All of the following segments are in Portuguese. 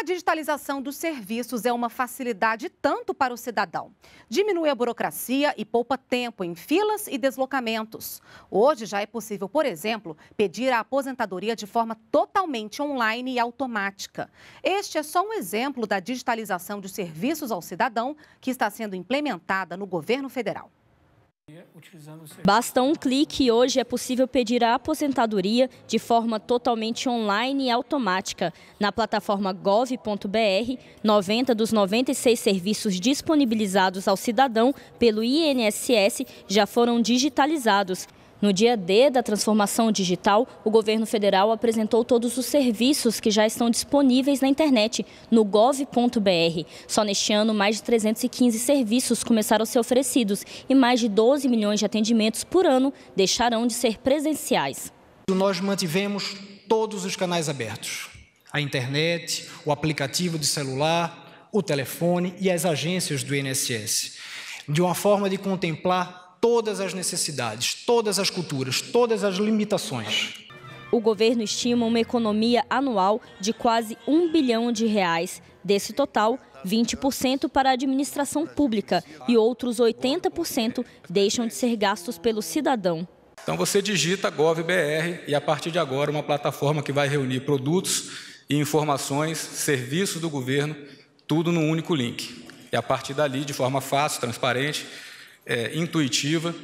A digitalização dos serviços é uma facilidade tanto para o cidadão. Diminui a burocracia e poupa tempo em filas e deslocamentos. Hoje já é possível, por exemplo, pedir a aposentadoria de forma totalmente online e automática. Este é só um exemplo da digitalização de serviços ao cidadão que está sendo implementada no governo federal. Basta um clique e hoje é possível pedir a aposentadoria de forma totalmente online e automática. Na plataforma gov.br, 90 dos 96 serviços disponibilizados ao cidadão pelo INSS já foram digitalizados no dia D da transformação digital, o governo federal apresentou todos os serviços que já estão disponíveis na internet, no gov.br. Só neste ano, mais de 315 serviços começaram a ser oferecidos e mais de 12 milhões de atendimentos por ano deixarão de ser presenciais. Nós mantivemos todos os canais abertos: a internet, o aplicativo de celular, o telefone e as agências do INSS, de uma forma de contemplar todas as necessidades, todas as culturas, todas as limitações. O governo estima uma economia anual de quase um bilhão de reais. Desse total, 20% para a administração pública e outros 80% deixam de ser gastos pelo cidadão. Então você digita GovBR e a partir de agora uma plataforma que vai reunir produtos e informações, serviços do governo, tudo num único link. E a partir dali, de forma fácil, transparente, é, intuitiva,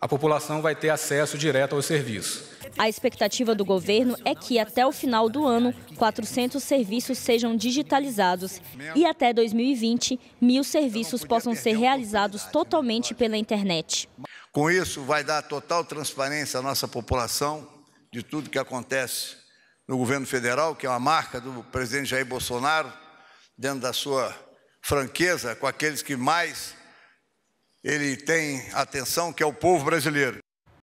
a população vai ter acesso direto ao serviço. A expectativa do governo é que até o final do ano, 400 serviços sejam digitalizados e até 2020, mil serviços possam ser realizados totalmente pela internet. Com isso, vai dar total transparência à nossa população de tudo que acontece no governo federal, que é uma marca do presidente Jair Bolsonaro, dentro da sua franqueza com aqueles que mais ele tem atenção, que é o povo brasileiro.